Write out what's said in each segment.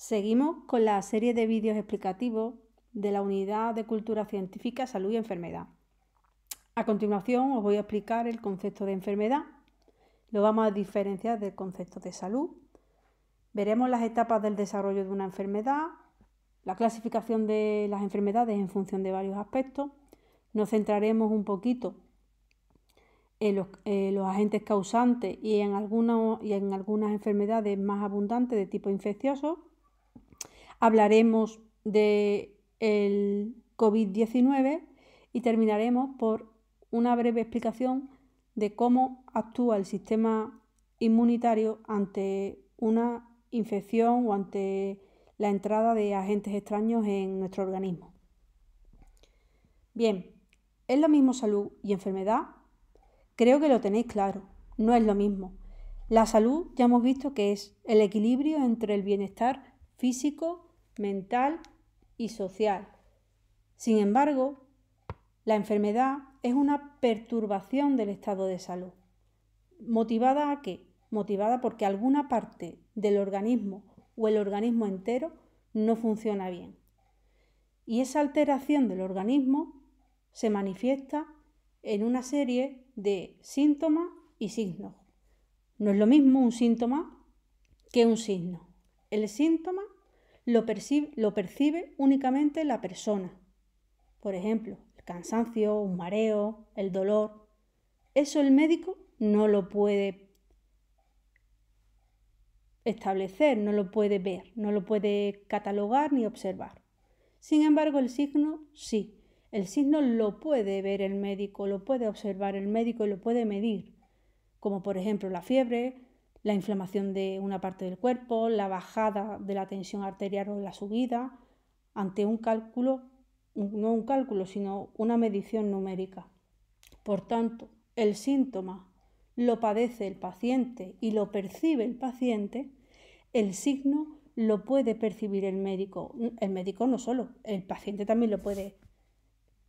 Seguimos con la serie de vídeos explicativos de la Unidad de Cultura Científica, Salud y Enfermedad. A continuación os voy a explicar el concepto de enfermedad. Lo vamos a diferenciar del concepto de salud. Veremos las etapas del desarrollo de una enfermedad, la clasificación de las enfermedades en función de varios aspectos. Nos centraremos un poquito en los, agentes causantes y en, y en algunas enfermedades más abundantes de tipo infeccioso Hablaremos del COVID-19 y terminaremos por una breve explicación de cómo actúa el sistema inmunitario ante una infección o ante la entrada de agentes extraños en nuestro organismo. Bien, ¿es lo mismo salud y enfermedad? Creo que lo tenéis claro, no es lo mismo. La salud ya hemos visto que es el equilibrio entre el bienestar físico, mental y social. Sin embargo, la enfermedad es una perturbación del estado de salud. ¿Motivada a qué? Motivada porque alguna parte del organismo o el organismo entero no funciona bien. Y esa alteración del organismo se manifiesta en una serie de síntomas y signos. No es lo mismo un síntoma que un signo. El síntoma lo, percibe, únicamente la persona. Por ejemplo, el cansancio, un mareo, el dolor. Eso el médico no lo puede establecer, no lo puede ver, no lo puede catalogar ni observar. Sin embargo, el signo sí. El signo lo puede ver el médico, lo puede observar el médico y lo puede medir, como por ejemplo la fiebre, la inflamación de una parte del cuerpo, la bajada de la tensión arterial o la subida, ante un cálculo, no un cálculo, sino una medición numérica. Por tanto, el síntoma lo padece el paciente y lo percibe el paciente, el signo lo puede percibir el médico. El médico no solo, el paciente también lo puede,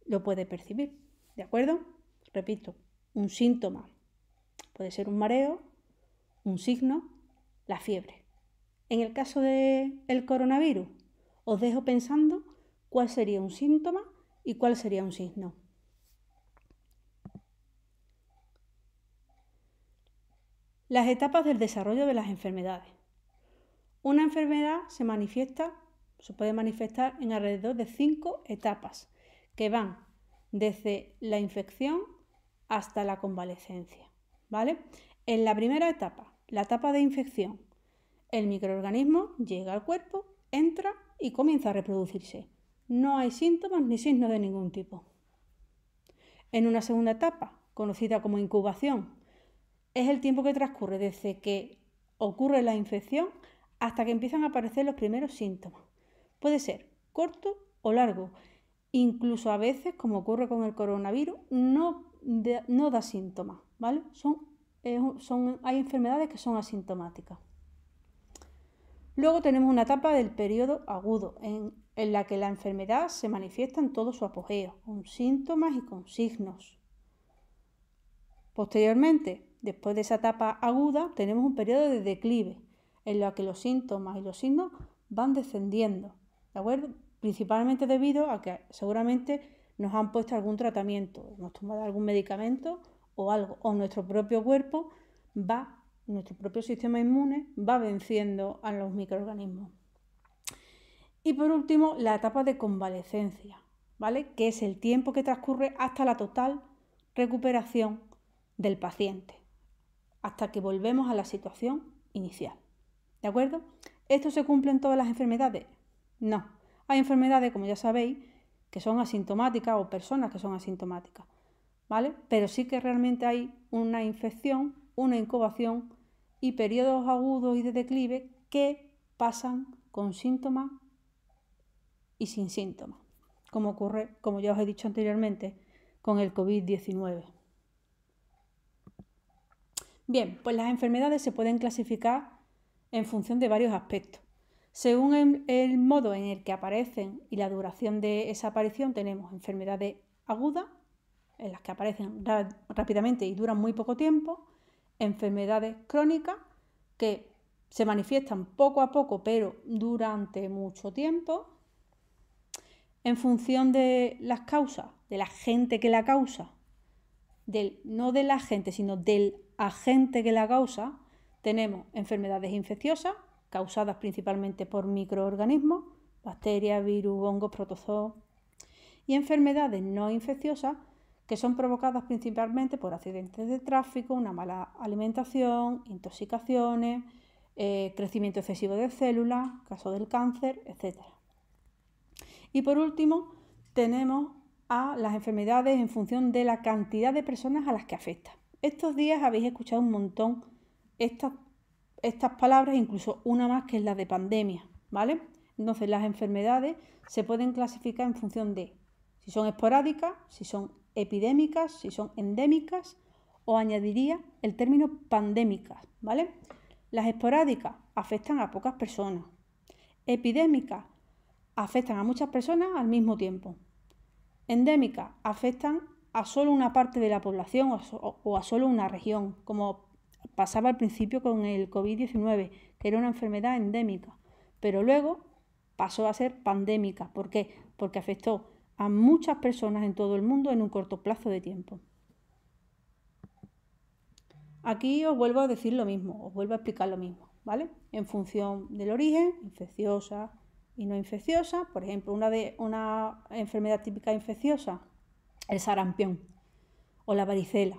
lo puede percibir. ¿De acuerdo? Repito, un síntoma puede ser un mareo, un signo, la fiebre. En el caso del el coronavirus, os dejo pensando cuál sería un síntoma y cuál sería un signo. Las etapas del desarrollo de las enfermedades. Una enfermedad se manifiesta, se puede manifestar en alrededor de cinco etapas que van desde la infección hasta la convalecencia, ¿vale? En la primera etapa, la etapa de infección, el microorganismo llega al cuerpo, entra y comienza a reproducirse. No hay síntomas ni signos de ningún tipo. En una segunda etapa, conocida como incubación, es el tiempo que transcurre desde que ocurre la infección hasta que empiezan a aparecer los primeros síntomas. Puede ser corto o largo. Incluso a veces, como ocurre con el coronavirus, no, da síntomas, ¿vale? Son hay enfermedades que son asintomáticas. Luego tenemos una etapa del periodo agudo, en, la que la enfermedad se manifiesta en todo su apogeo, con síntomas y con signos. Posteriormente, después de esa etapa aguda, tenemos un periodo de declive, en la que los síntomas y los signos van descendiendo, Principalmente debido a que seguramente nos han puesto algún tratamiento, hemos tomado algún medicamento o algo, o nuestro propio cuerpo va, nuestro propio sistema inmune va venciendo a los microorganismos. Y por último, la etapa de convalecencia, ¿vale? Que es el tiempo que transcurre hasta la total recuperación del paciente, hasta que volvemos a la situación inicial. ¿De acuerdo? ¿Esto se cumple en todas las enfermedades? No. Hay enfermedades, como ya sabéis, que son asintomáticas o personas que son asintomáticas. Pero sí que realmente hay una infección, una incubación y periodos agudos y de declive que pasan con síntomas y sin síntomas, como ocurre, como ya os he dicho anteriormente, con el COVID-19. Bien, pues las enfermedades se pueden clasificar en función de varios aspectos. Según el modo en el que aparecen y la duración de esa aparición, tenemos enfermedades agudas, en las que aparecen rápidamente y duran muy poco tiempo, enfermedades crónicas que se manifiestan poco a poco pero durante mucho tiempo, en función de las causas, de la gente que la causa, no de la gente, sino del agente que la causa, tenemos enfermedades infecciosas, causadas principalmente por microorganismos, bacterias, virus, hongos, protozoos, y enfermedades no infecciosas que son provocadas principalmente por accidentes de tráfico, una mala alimentación, intoxicaciones, eh, crecimiento excesivo de células, caso del cáncer, etc. Y por último, tenemos a las enfermedades en función de la cantidad de personas a las que afecta. Estos días habéis escuchado un montón estas, estas palabras, incluso una más que es la de pandemia, ¿vale? Entonces las enfermedades se pueden clasificar en función de si son esporádicas, si son epidémicas, si son endémicas, o añadiría el término pandémicas, ¿vale? Las esporádicas afectan a pocas personas. Epidémicas afectan a muchas personas al mismo tiempo. Endémicas afectan a solo una parte de la población o a solo una región, como pasaba al principio con el COVID-19, que era una enfermedad endémica, pero luego pasó a ser pandémica. ¿Por qué? Porque afectó a muchas personas en todo el mundo en un corto plazo de tiempo. Aquí os vuelvo a decir lo mismo, os vuelvo a explicar lo mismo, ¿vale? En función del origen, infecciosa y no infecciosa, por ejemplo, una, de, una enfermedad típica infecciosa, el sarampión o la varicela.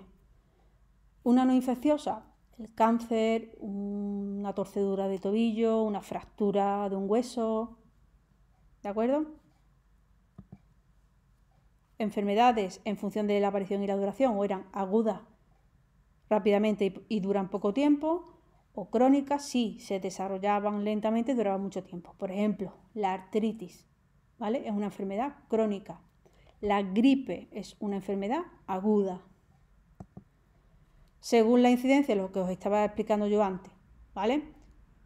Una no infecciosa, el cáncer, una torcedura de tobillo, una fractura de un hueso, ¿de acuerdo? enfermedades en función de la aparición y la duración o eran agudas rápidamente y, duran poco tiempo, o crónicas si se desarrollaban lentamente y duraban mucho tiempo. Por ejemplo, la artritis, ¿vale? Es una enfermedad crónica. La gripe es una enfermedad aguda. Según la incidencia, lo que os estaba explicando yo antes, ¿vale?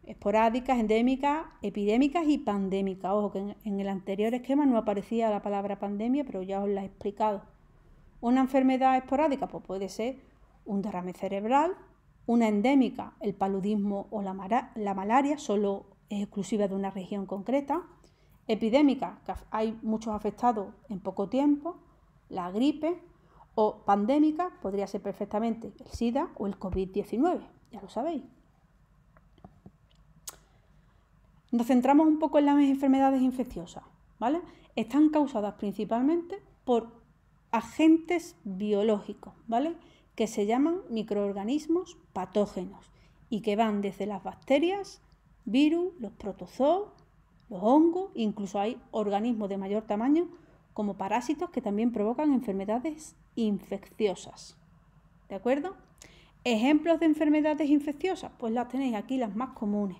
esporádicas, endémicas, epidémicas y pandémicas. Ojo que en, el anterior esquema no aparecía la palabra pandemia, pero ya os la he explicado. Una enfermedad esporádica pues puede ser un derrame cerebral, una endémica, el paludismo o la, la malaria, solo es exclusiva de una región concreta, epidémica, que hay muchos afectados en poco tiempo, la gripe, o pandémica, podría ser perfectamente el SIDA o el COVID-19, ya lo sabéis. Nos centramos un poco en las enfermedades infecciosas, ¿vale? Están causadas principalmente por agentes biológicos, ¿vale? Que se llaman microorganismos patógenos y que van desde las bacterias, virus, los protozoos, los hongos, incluso hay organismos de mayor tamaño como parásitos que también provocan enfermedades infecciosas. ¿De acuerdo? Ejemplos de enfermedades infecciosas, pues las tenéis aquí las más comunes,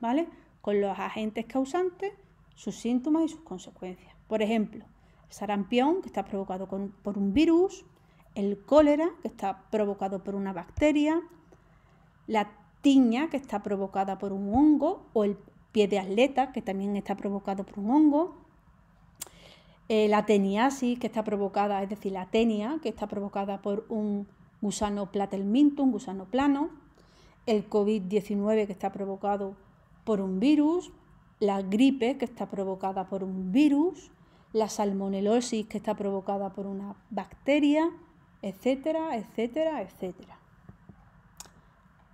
¿vale? con los agentes causantes, sus síntomas y sus consecuencias. Por ejemplo, el sarampión, que está provocado por un virus, el cólera, que está provocado por una bacteria, la tiña, que está provocada por un hongo, o el pie de atleta, que también está provocado por un hongo, eh, la teniasis, que está provocada, es decir, la tenia, que está provocada por un gusano platelminto, un gusano plano, el COVID-19, que está provocado por un virus, la gripe que está provocada por un virus, la salmonelosis que está provocada por una bacteria, etcétera, etcétera, etcétera.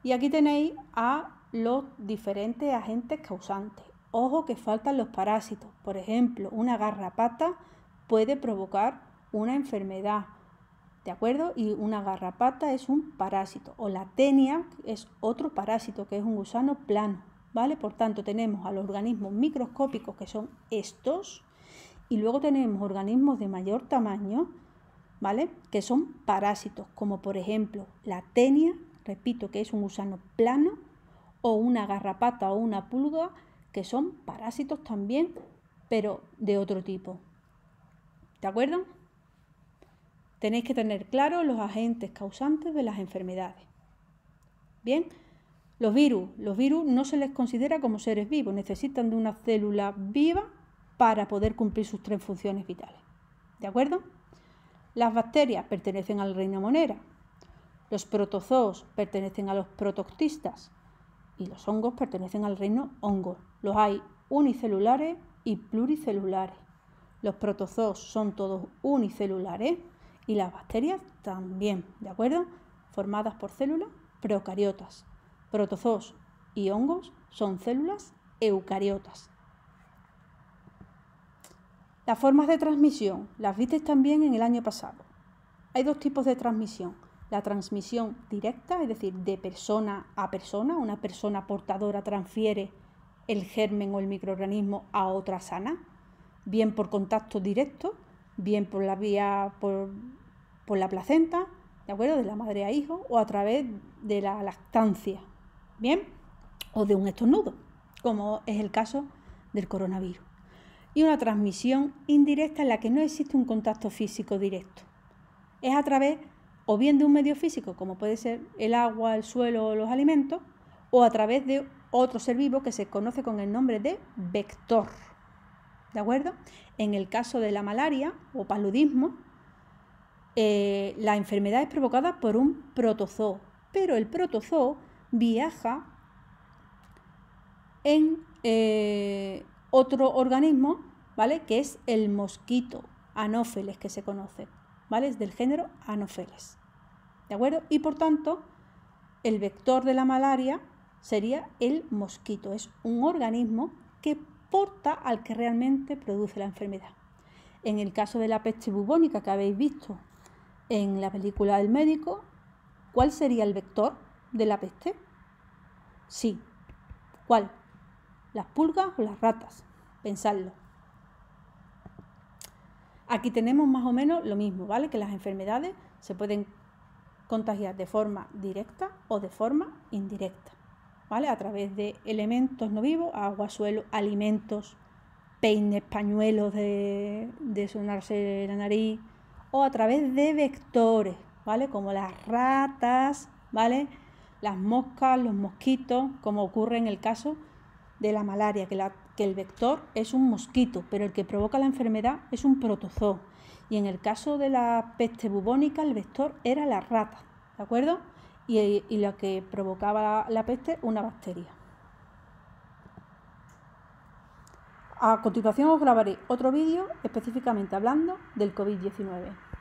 Y aquí tenéis a los diferentes agentes causantes. Ojo que faltan los parásitos. Por ejemplo, una garrapata puede provocar una enfermedad. ¿De acuerdo? Y una garrapata es un parásito. O la tenia es otro parásito, que es un gusano plano. ¿vale? Por tanto, tenemos a los organismos microscópicos que son estos y luego tenemos organismos de mayor tamaño, ¿vale? Que son parásitos, como por ejemplo la tenia, repito que es un gusano plano, o una garrapata o una pulga, que son parásitos también, pero de otro tipo. ¿De acuerdo? Tenéis que tener claro los agentes causantes de las enfermedades. Bien, los virus, los virus no se les considera como seres vivos, necesitan de una célula viva para poder cumplir sus tres funciones vitales. ¿De acuerdo? Las bacterias pertenecen al reino monera, los protozoos pertenecen a los protoctistas y los hongos pertenecen al reino hongo. Los hay unicelulares y pluricelulares. Los protozoos son todos unicelulares y las bacterias también, ¿de acuerdo? Formadas por células procariotas protozoos y hongos son células eucariotas. Las formas de transmisión las viste también en el año pasado. Hay dos tipos de transmisión. La transmisión directa, es decir, de persona a persona. Una persona portadora transfiere el germen o el microorganismo a otra sana, bien por contacto directo, bien por la vía, por, por la placenta, ¿de acuerdo? De la madre a hijo o a través de la lactancia, ¿bien? O de un estornudo, como es el caso del coronavirus. Y una transmisión indirecta en la que no existe un contacto físico directo. Es a través o bien de un medio físico, como puede ser el agua, el suelo o los alimentos, o a través de otro ser vivo que se conoce con el nombre de vector. ¿De acuerdo? En el caso de la malaria o paludismo, eh, la enfermedad es provocada por un protozoo, pero el protozoo viaja en eh, otro organismo, ¿vale? Que es el mosquito, Anófeles, que se conoce, ¿vale? Es del género Anófeles, ¿de acuerdo? Y por tanto, el vector de la malaria sería el mosquito, es un organismo que porta al que realmente produce la enfermedad. En el caso de la peste bubónica que habéis visto en la película del médico, ¿cuál sería el vector de la peste? Sí. ¿Cuál? ¿Las pulgas o las ratas? Pensadlo. Aquí tenemos más o menos lo mismo, ¿vale? Que las enfermedades se pueden contagiar de forma directa o de forma indirecta, ¿vale? A través de elementos no vivos, agua, suelo, alimentos, peines, pañuelos de, de sonarse la nariz, o a través de vectores, ¿vale? Como las ratas, ¿vale? las moscas, los mosquitos, como ocurre en el caso de la malaria, que, el vector es un mosquito, pero el que provoca la enfermedad es un protozoo. Y en el caso de la peste bubónica, el vector era la rata, ¿de acuerdo? Y, la lo que provocaba la, la peste, una bacteria. A continuación os grabaré otro vídeo específicamente hablando del COVID-19.